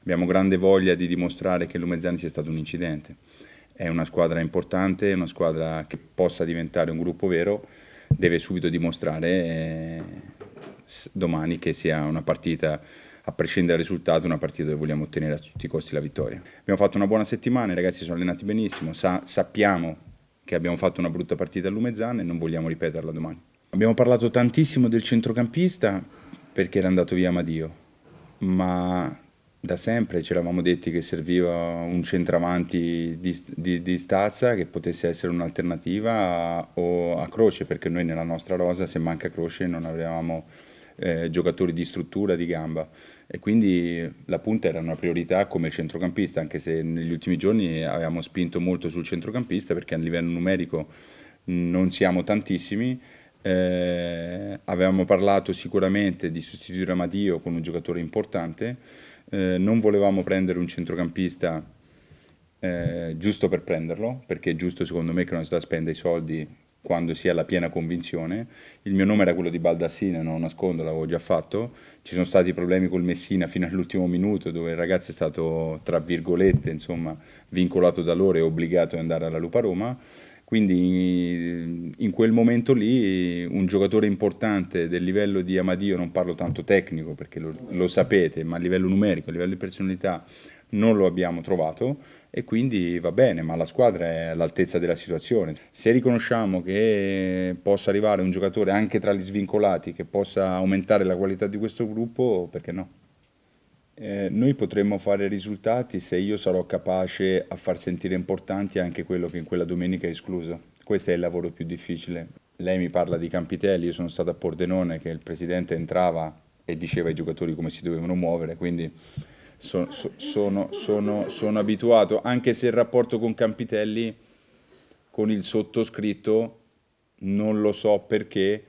Abbiamo grande voglia di dimostrare che Lumezzani sia stato un incidente. È una squadra importante, una squadra che possa diventare un gruppo vero, deve subito dimostrare eh, domani che sia una partita, a prescindere dal risultato, una partita dove vogliamo ottenere a tutti i costi la vittoria. Abbiamo fatto una buona settimana, i ragazzi si sono allenati benissimo, sa sappiamo che abbiamo fatto una brutta partita a Lumezzane e non vogliamo ripeterla domani. Abbiamo parlato tantissimo del centrocampista perché era andato via Madio, ma da sempre ci eravamo detti che serviva un centravanti di, di, di, stazza che potesse essere un'alternativa a, o a Croce, perché noi nella nostra rosa se manca Croce non avevamo eh, giocatori di struttura, di gamba e quindi la punta era una priorità come centrocampista, anche se negli ultimi giorni avevamo spinto molto sul centrocampista perché a livello numerico non siamo tantissimi, eh, avevamo parlato sicuramente di sostituire Amadio con un giocatore importante eh, non volevamo prendere un centrocampista eh, giusto per prenderlo, perché è giusto secondo me che una società spenda i soldi quando si ha la piena convinzione. Il mio nome era quello di Baldassina, non nascondo, l'avevo già fatto. Ci sono stati problemi col Messina fino all'ultimo minuto, dove il ragazzo è stato, tra virgolette, insomma, vincolato da loro e obbligato ad andare alla Lupa Roma. Quindi quel momento lì un giocatore importante del livello di Amadio, non parlo tanto tecnico perché lo, lo sapete, ma a livello numerico, a livello di personalità non lo abbiamo trovato e quindi va bene, ma la squadra è all'altezza della situazione. Se riconosciamo che possa arrivare un giocatore anche tra gli svincolati che possa aumentare la qualità di questo gruppo, perché no? Eh, noi potremmo fare risultati se io sarò capace a far sentire importanti anche quello che in quella domenica è escluso. Questo è il lavoro più difficile. Lei mi parla di Campitelli, io sono stato a Pordenone che il presidente entrava e diceva ai giocatori come si dovevano muovere, quindi sono, sono, sono, sono abituato, anche se il rapporto con Campitelli, con il sottoscritto, non lo so perché,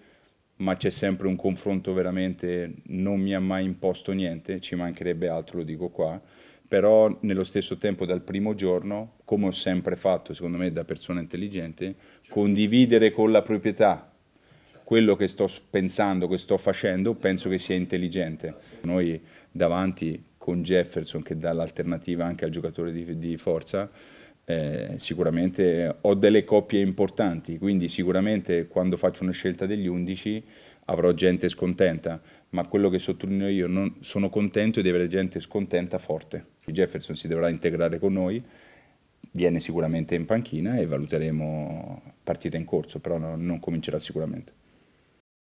ma c'è sempre un confronto veramente, non mi ha mai imposto niente, ci mancherebbe altro, lo dico qua, però nello stesso tempo dal primo giorno, come ho sempre fatto secondo me da persona intelligente, condividere con la proprietà quello che sto pensando, che sto facendo, penso che sia intelligente. Noi davanti con Jefferson che dà l'alternativa anche al giocatore di, di forza, eh, sicuramente eh, ho delle coppie importanti, quindi sicuramente quando faccio una scelta degli 11 avrò gente scontenta, ma quello che sottolineo io, non, sono contento di avere gente scontenta forte. Jefferson si dovrà integrare con noi, viene sicuramente in panchina e valuteremo partita in corso, però no, non comincerà sicuramente.